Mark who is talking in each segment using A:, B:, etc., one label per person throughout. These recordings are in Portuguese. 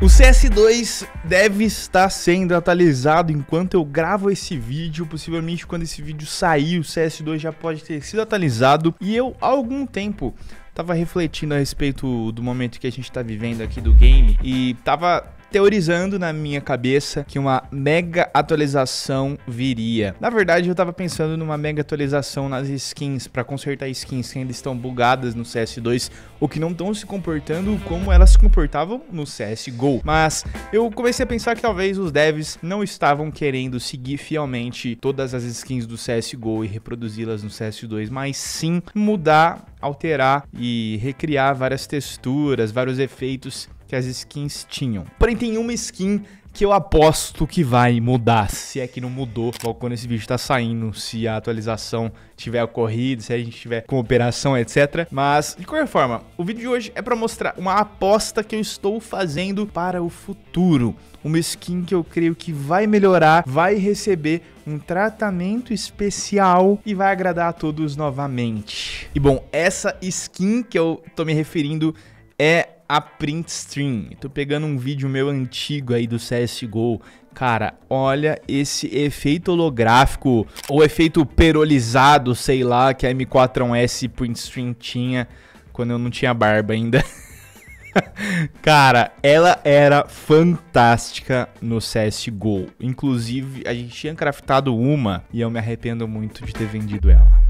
A: O CS2 deve estar sendo atualizado enquanto eu gravo esse vídeo. Possivelmente quando esse vídeo sair, o CS2 já pode ter sido atualizado. E eu, há algum tempo, tava refletindo a respeito do momento que a gente está vivendo aqui do game e tava teorizando na minha cabeça que uma mega atualização viria. Na verdade, eu tava pensando numa mega atualização nas skins, para consertar skins que ainda estão bugadas no CS2 ou que não estão se comportando como elas se comportavam no CSGO. Mas eu comecei a pensar que talvez os devs não estavam querendo seguir fielmente todas as skins do CSGO e reproduzi-las no CS2, mas sim mudar, alterar e recriar várias texturas, vários efeitos que as skins tinham. Porém, tem uma skin que eu aposto que vai mudar, se é que não mudou logo quando esse vídeo tá saindo, se a atualização tiver ocorrido, se a gente tiver com operação, etc. Mas, de qualquer forma, o vídeo de hoje é para mostrar uma aposta que eu estou fazendo para o futuro. Uma skin que eu creio que vai melhorar, vai receber um tratamento especial e vai agradar a todos novamente. E bom, essa skin que eu tô me referindo é a print stream. Tô pegando um vídeo meu antigo aí do CSGO. Cara, olha esse efeito holográfico ou efeito perolizado, sei lá, que a M4-1S print stream tinha quando eu não tinha barba ainda. Cara, ela era fantástica no CSGO. Inclusive, a gente tinha craftado uma e eu me arrependo muito de ter vendido ela.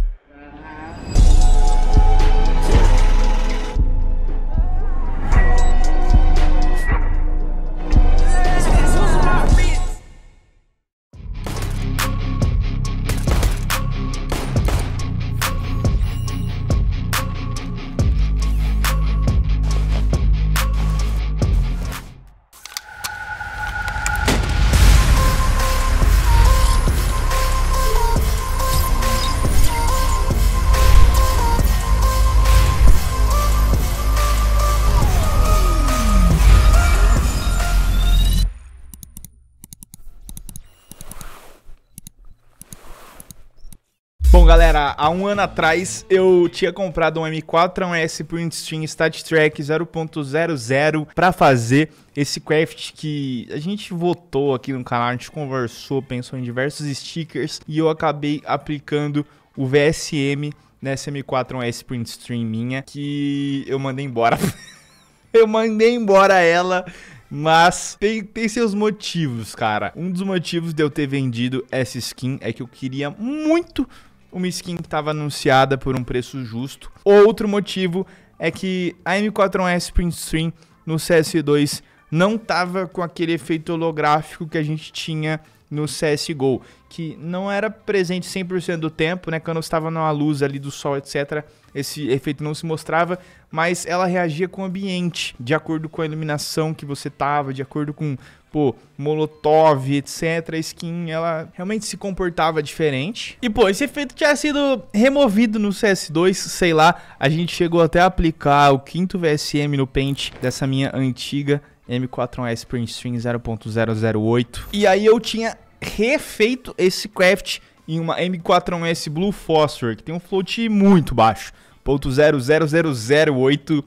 A: Galera, há um ano atrás eu tinha comprado um M4, S Print Stream Stat Track 0.00 para fazer esse craft que a gente votou aqui no canal, a gente conversou, pensou em diversos stickers e eu acabei aplicando o VSM nessa M4 S Print Stream minha que eu mandei embora. eu mandei embora ela. Mas tem, tem seus motivos, cara. Um dos motivos de eu ter vendido essa skin é que eu queria muito uma skin que estava anunciada por um preço justo. Outro motivo é que a M4S Print Stream no CS2 não estava com aquele efeito holográfico que a gente tinha no CSGO, que não era presente 100% do tempo, né? Quando estava na luz ali do sol, etc., esse efeito não se mostrava, mas ela reagia com o ambiente, de acordo com a iluminação que você tava, de acordo com, pô, molotov, etc. A skin, ela realmente se comportava diferente. E, pô, esse efeito tinha sido removido no CS2, sei lá. A gente chegou até a aplicar o quinto VSM no Paint dessa minha antiga M41S Stream 0.008. E aí eu tinha refeito esse craft em uma M41S Blue Phosphor, que tem um float muito baixo. 0.00008.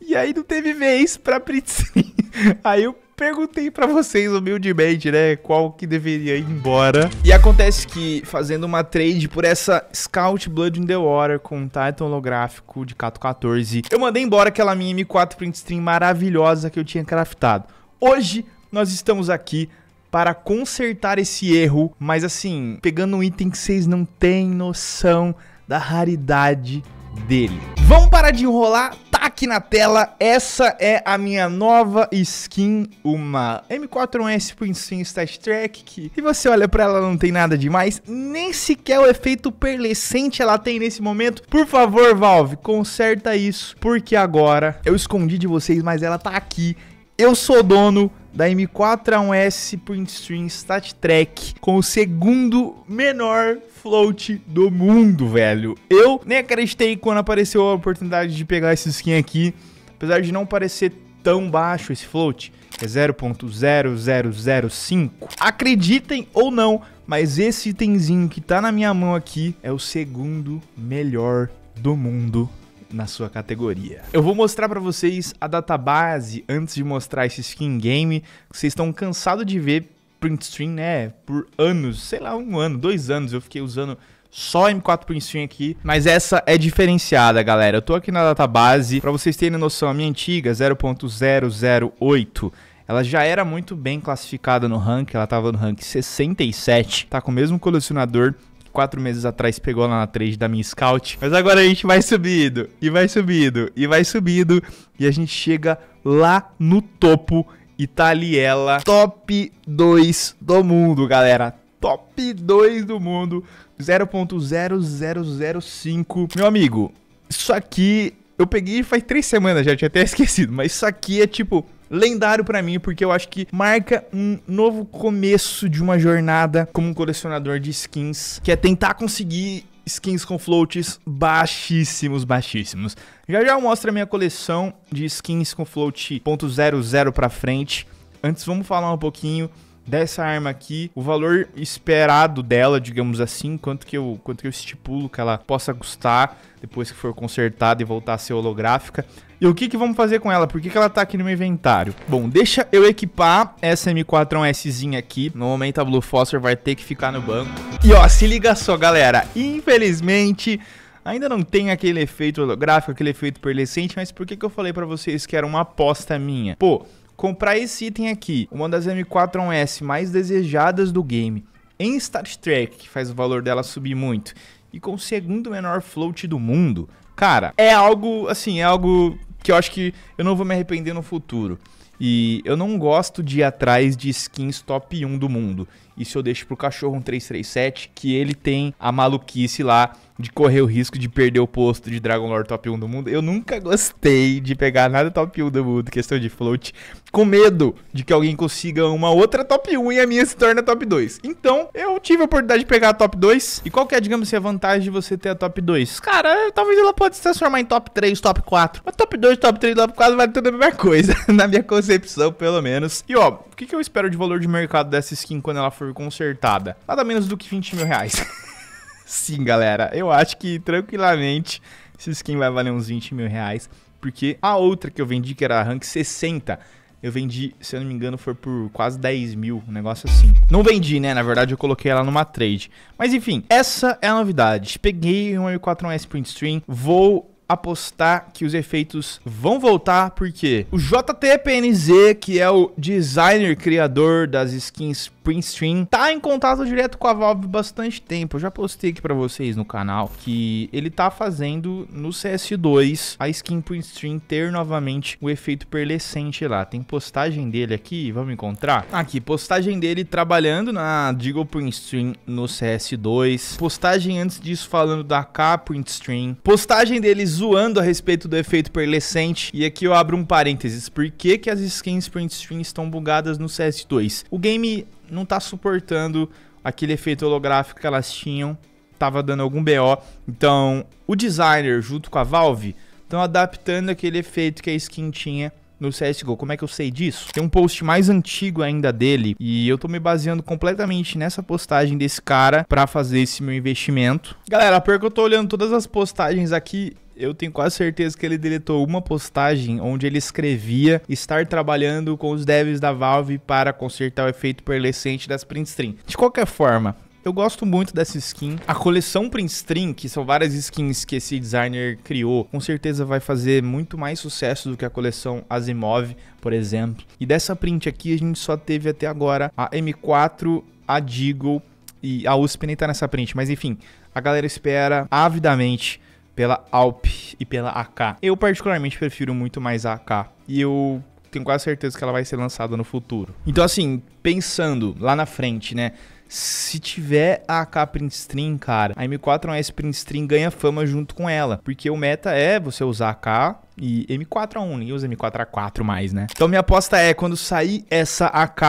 A: E aí não teve vez pra Pritz. aí eu perguntei para vocês humildemente, né, qual que deveria ir embora. E acontece que, fazendo uma trade por essa Scout Blood in the Water com um Titan holográfico de Cato 14, eu mandei embora aquela minha M4 print stream maravilhosa que eu tinha craftado. Hoje, nós estamos aqui para consertar esse erro, mas assim, pegando um item que vocês não têm noção da raridade dele. Vamos parar de enrolar, aqui na tela, essa é a minha nova skin, uma M4S Princeton Stat Track, que se você olha pra ela não tem nada demais, nem sequer o efeito perlescente ela tem nesse momento. Por favor, Valve, conserta isso, porque agora eu escondi de vocês, mas ela tá aqui. Eu sou dono, da M4A1S Stream Stat Track com o segundo menor float do mundo, velho. Eu nem acreditei quando apareceu a oportunidade de pegar esse skin aqui, apesar de não parecer tão baixo esse float, é 0.0005. Acreditem ou não, mas esse itemzinho que tá na minha mão aqui é o segundo melhor do mundo na sua categoria. Eu vou mostrar para vocês a database antes de mostrar esse skin game, que vocês estão cansados de ver print screen, né, por anos, sei lá, um ano, dois anos eu fiquei usando só M4 Print Stream aqui, mas essa é diferenciada, galera. Eu tô aqui na database, para vocês terem noção, a minha antiga 0.008 ela já era muito bem classificada no rank, ela tava no rank 67, tá com o mesmo colecionador quatro meses atrás pegou lá na trade da minha scout. Mas agora a gente vai subindo, e vai subindo, e vai subindo, e a gente chega lá no topo e tá ali ela, top 2 do mundo, galera. Top 2 do mundo, 0.0005. Meu amigo, isso aqui eu peguei faz três semanas já, tinha até esquecido. Mas isso aqui é tipo lendário para mim, porque eu acho que marca um novo começo de uma jornada como colecionador de skins, que é tentar conseguir skins com floats baixíssimos, baixíssimos. Já já eu mostro a minha coleção de skins com float .00 para frente. Antes vamos falar um pouquinho dessa arma aqui, o valor esperado dela, digamos assim, quanto que eu, quanto que eu estipulo que ela possa custar depois que for consertada e voltar a ser holográfica. E o que, que vamos fazer com ela? Por que, que ela tá aqui no meu inventário? Bom, deixa eu equipar essa M4-1Szinha aqui. No momento a Blue Foster vai ter que ficar no banco. E ó, se liga só, galera. Infelizmente... Ainda não tem aquele efeito holográfico, aquele efeito perlescente, mas por que, que eu falei para vocês que era uma aposta minha? Pô, Comprar esse item aqui, uma das M4-1S mais desejadas do game, em Star Trek, que faz o valor dela subir muito, e com o segundo menor float do mundo, cara, é algo, assim, é algo que eu acho que eu não vou me arrepender no futuro. E eu não gosto de ir atrás de skins top 1 do mundo. Isso eu deixo pro cachorro um 337, que ele tem a maluquice lá de correr o risco de perder o posto de Dragon Lore top 1 do mundo. Eu nunca gostei de pegar nada top 1 do mundo, questão de float, com medo de que alguém consiga uma outra top 1 e a minha se torna top 2. Então, eu tive a oportunidade de pegar a top 2. E qual que é, digamos assim, a vantagem de você ter a top 2? Cara, talvez ela pode se transformar em top 3, top 4. Mas top 2, top 3, top 4 vale tudo a mesma coisa, na minha concepção, pelo menos. E ó, o que, que eu espero de valor de mercado dessa skin quando ela for for consertada, nada menos do que 20 mil reais. Sim, galera, eu acho que tranquilamente esse skin vai valer uns 20 mil reais, porque a outra que eu vendi, que era a rank 60, eu vendi, se eu não me engano, foi por quase 10 mil, um negócio assim. Não vendi, né? Na verdade, eu coloquei ela numa trade. Mas enfim, essa é a novidade. Peguei um M41S Printstream, vou apostar que os efeitos vão voltar, porque o JTPNZ, que é o designer criador das skins Printstream tá em contato direto com a Valve bastante tempo. Eu já postei aqui para vocês no canal que ele tá fazendo no CS2 a skin Printstream ter novamente o efeito perlescente lá. Tem postagem dele aqui, vamos encontrar? Aqui, postagem dele trabalhando na Deagle Printstream no CS2. Postagem antes disso falando da K Printstream. Postagem dele zoando a respeito do efeito perlescente. E aqui eu abro um parênteses. Por que que as skins Printstream estão bugadas no CS2? O game não tá suportando aquele efeito holográfico que elas tinham, tava dando algum BO. Então, o designer junto com a Valve estão adaptando aquele efeito que a skin tinha no CSGO. Como é que eu sei disso? Tem um post mais antigo ainda dele e eu tô me baseando completamente nessa postagem desse cara para fazer esse meu investimento. Galera, pior que eu tô olhando todas as postagens aqui eu tenho quase certeza que ele deletou uma postagem onde ele escrevia estar trabalhando com os devs da Valve para consertar o efeito perlescente das print string. De qualquer forma, eu gosto muito dessa skin. A coleção print String, que são várias skins que esse designer criou, com certeza vai fazer muito mais sucesso do que a coleção Asimov, por exemplo. E dessa print aqui, a gente só teve até agora a M4, a Deagle e a USP nem tá nessa print. Mas enfim, a galera espera avidamente pela Alp e pela AK. Eu particularmente prefiro muito mais a AK. E eu tenho quase certeza que ela vai ser lançada no futuro. Então assim, pensando lá na frente, né? Se tiver a AK Print Stream, cara, a M4S Stream ganha fama junto com ela. Porque o meta é você usar AK e M4A1, ninguém usa M4A4 mais, né? Então minha aposta é, quando sair essa AK,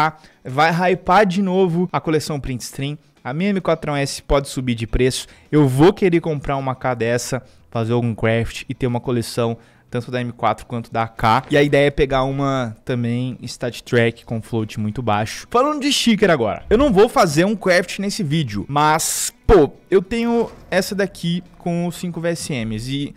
A: vai hypar de novo a coleção Print Stream. A minha M4S pode subir de preço. Eu vou querer comprar uma K dessa, fazer algum craft e ter uma coleção tanto da M4 quanto da AK. E a ideia é pegar uma também stat track com float muito baixo. Falando de sticker agora, eu não vou fazer um craft nesse vídeo, mas, pô, eu tenho essa daqui com 5 VSMs e...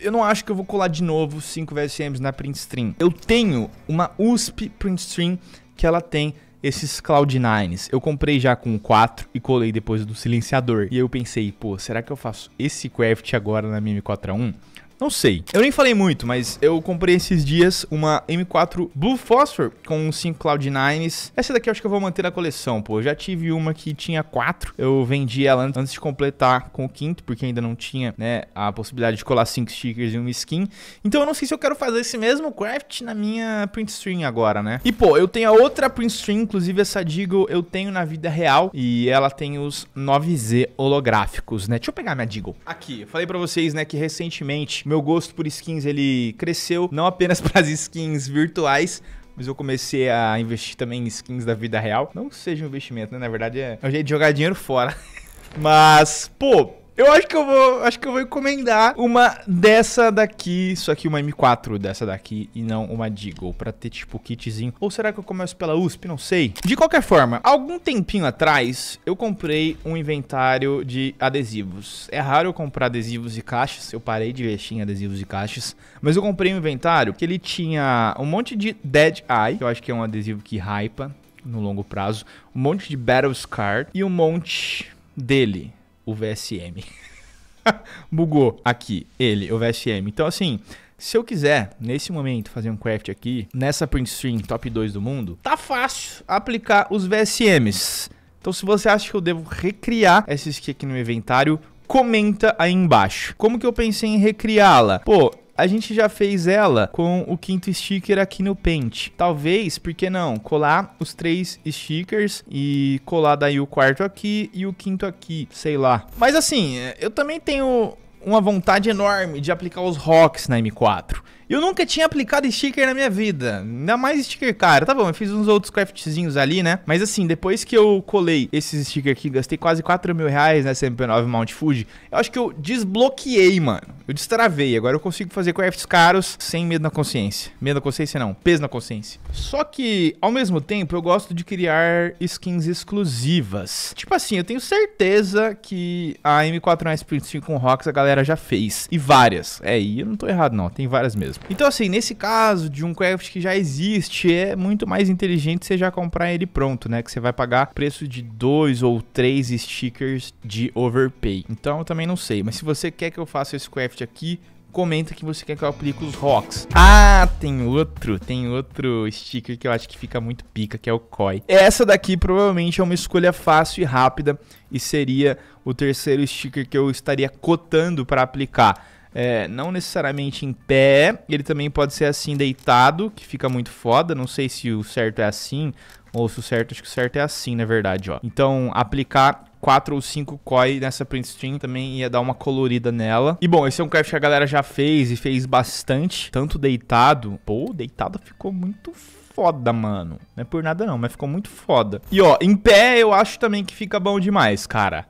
A: Eu não acho que eu vou colar de novo 5 VSMs na print stream. Eu tenho uma USP print stream que ela tem esses Cloud9s, eu comprei já com 4 e colei depois do silenciador. E eu pensei, pô, será que eu faço esse craft agora na mm 4 a 1 não sei. Eu nem falei muito, mas eu comprei esses dias uma M4 Blue Phosphor com 5 Cloud 9s. Essa daqui eu acho que eu vou manter na coleção, pô. Eu já tive uma que tinha 4. Eu vendi ela antes de completar com o quinto, porque ainda não tinha, né, a possibilidade de colar 5 stickers e uma skin. Então eu não sei se eu quero fazer esse mesmo craft na minha print stream agora, né? E, pô, eu tenho a outra print stream, inclusive essa Deagle eu tenho na vida real e ela tem os 9Z holográficos, né? Deixa eu pegar minha Deagle. Aqui, eu falei pra vocês, né, que recentemente meu gosto por skins ele cresceu, não apenas para as skins virtuais, mas eu comecei a investir também em skins da vida real. Não seja um investimento, né? Na verdade, é, é um jeito de jogar dinheiro fora. mas, pô, eu acho que eu vou, acho que eu vou encomendar uma dessa daqui, isso aqui uma M4 dessa daqui e não uma Deagle para ter tipo kitzinho. Ou será que eu começo pela USP? Não sei. De qualquer forma, algum tempinho atrás eu comprei um inventário de adesivos. É raro eu comprar adesivos de caixas, eu parei de investir em adesivos de caixas, mas eu comprei um inventário que ele tinha um monte de Dead Eye, que eu acho que é um adesivo que hypa no longo prazo, um monte de Battle Scar e um monte dele o VSM. Bugou aqui, ele, o VSM. Então, assim, se eu quiser, nesse momento, fazer um craft aqui, nessa print stream top 2 do mundo, tá fácil aplicar os VSMs. Então, se você acha que eu devo recriar essa skin aqui no inventário, comenta aí embaixo. Como que eu pensei em recriá-la? Pô, a gente já fez ela com o quinto sticker aqui no Paint. Talvez, por que não, colar os três stickers e colar daí o quarto aqui e o quinto aqui, sei lá. Mas assim, eu também tenho uma vontade enorme de aplicar os rocks na M4. Eu nunca tinha aplicado sticker na minha vida. Ainda mais sticker caro. Tá bom, eu fiz uns outros craftzinhos ali, né? Mas assim, depois que eu colei esses stickers aqui, gastei quase 4 mil reais nessa né, MP9 Mount Fuji, eu acho que eu desbloqueei, mano. Eu destravei. Agora eu consigo fazer crafts caros sem medo na consciência. Medo na consciência não, peso na consciência. Só que, ao mesmo tempo, eu gosto de criar skins exclusivas. Tipo assim, eu tenho certeza que a M4 s Sprint 5 com Rocks a galera já fez. E várias. É, e eu não tô errado não, tem várias mesmo mesmo. Então, assim, nesse caso de um craft que já existe, é muito mais inteligente você já comprar ele pronto, né? Que você vai pagar preço de dois ou três stickers de overpay. Então, eu também não sei. Mas se você quer que eu faça esse craft aqui, comenta que você quer que eu aplique os rocks. Ah, tem outro, tem outro sticker que eu acho que fica muito pica, que é o coy. Essa daqui provavelmente é uma escolha fácil e rápida e seria o terceiro sticker que eu estaria cotando para aplicar é, não necessariamente em pé. Ele também pode ser assim deitado, que fica muito foda. Não sei se o certo é assim ou se o certo, acho que o certo é assim, na verdade, ó. Então, aplicar quatro ou cinco COI nessa print stream também ia dar uma colorida nela. E bom, esse é um craft que a galera já fez e fez bastante, tanto deitado. Pô, deitado ficou muito foda, mano. Não é por nada não, mas ficou muito foda. E ó, em pé eu acho também que fica bom demais, cara.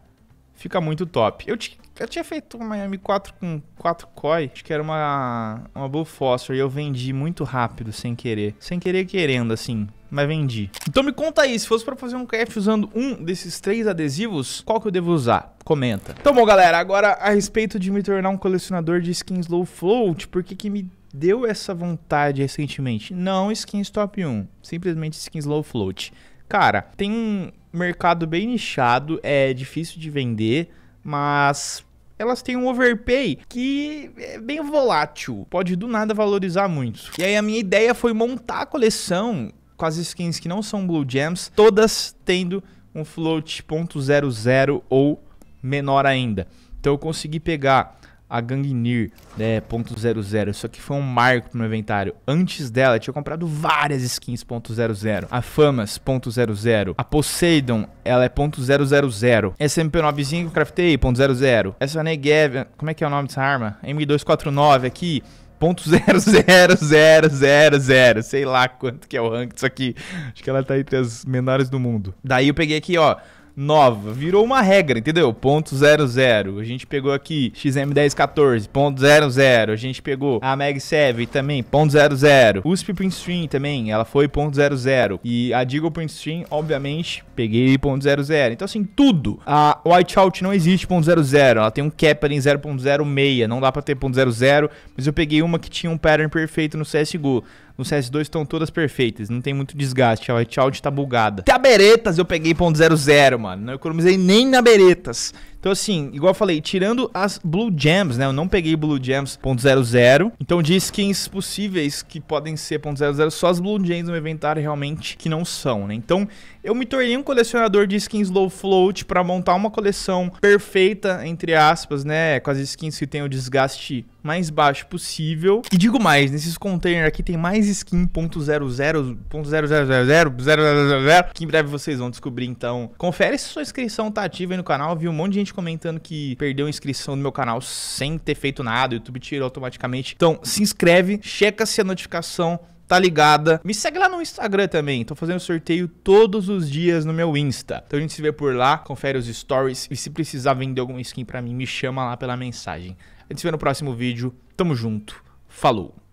A: Fica muito top. Eu tinha eu tinha feito uma Miami 4 com 4 COI, acho que era uma, uma Blue Foster, e eu vendi muito rápido, sem querer. Sem querer, querendo, assim, mas vendi. Então me conta aí, se fosse pra fazer um KF usando um desses três adesivos, qual que eu devo usar? Comenta. Então bom, galera, agora a respeito de me tornar um colecionador de skins low float, por que que me deu essa vontade recentemente? Não skins top 1, simplesmente skins low float. Cara, tem um mercado bem nichado, é difícil de vender mas elas têm um overpay que é bem volátil, pode do nada valorizar muito. E aí a minha ideia foi montar a coleção com as skins que não são Blue Gems, todas tendo um float .00 ou menor ainda. Então eu consegui pegar a Gangnir né, .00. Isso aqui foi um marco pro meu inventário. Antes dela, eu tinha comprado várias skins .00. A Famas .00. A Poseidon, ela é .000. Essa MP9zinha que eu craftei, .00. Essa Negev, como é que é o nome dessa arma? M249 aqui, .00000, sei lá quanto que é o rank disso aqui. Acho que ela tá entre as menores do mundo. Daí eu peguei aqui, ó, nova. Virou uma regra, entendeu? Ponto zero zero. A gente pegou aqui XM1014, ponto zero zero. A gente pegou a Mag7 também, ponto zero zero. USP Printstream também, ela foi ponto zero zero. E a Deagle Printstream, obviamente, peguei ponto zero zero. Então, assim, tudo. A Whiteout não existe ponto zero zero. Ela tem um cap ali em 0.06. Não dá pra ter ponto zero zero. Mas eu peguei uma que tinha um pattern perfeito no CSGO. No CS2 estão todas perfeitas, não tem muito desgaste. A whiteout tá bugada. Taberetas eu peguei ponto zero zero, mano. Não economizei nem na beretas. Então, assim, igual eu falei, tirando as Blue Gems, né? Eu não peguei Blue Gems .00. Então, de skins é possíveis que podem ser .00, só as Blue Gems no inventário realmente que não são, né? Então, eu me tornei um colecionador de skins low float para montar uma coleção perfeita, entre aspas, né? Com as skins que tem o desgaste mais baixo possível. E digo mais, nesses containers aqui tem mais skin .00, .0000, que em breve vocês vão descobrir, então. Confere se sua inscrição tá ativa aí no canal, viu? Um monte de gente comentando que perdeu a inscrição no meu canal sem ter feito nada, o YouTube tirou automaticamente. Então, se inscreve, checa se a notificação tá ligada. Me segue lá no Instagram também. Tô fazendo sorteio todos os dias no meu Insta. Então a gente se vê por lá, confere os stories e se precisar vender alguma skin para mim, me chama lá pela mensagem. A gente se vê no próximo vídeo. Tamo junto. Falou.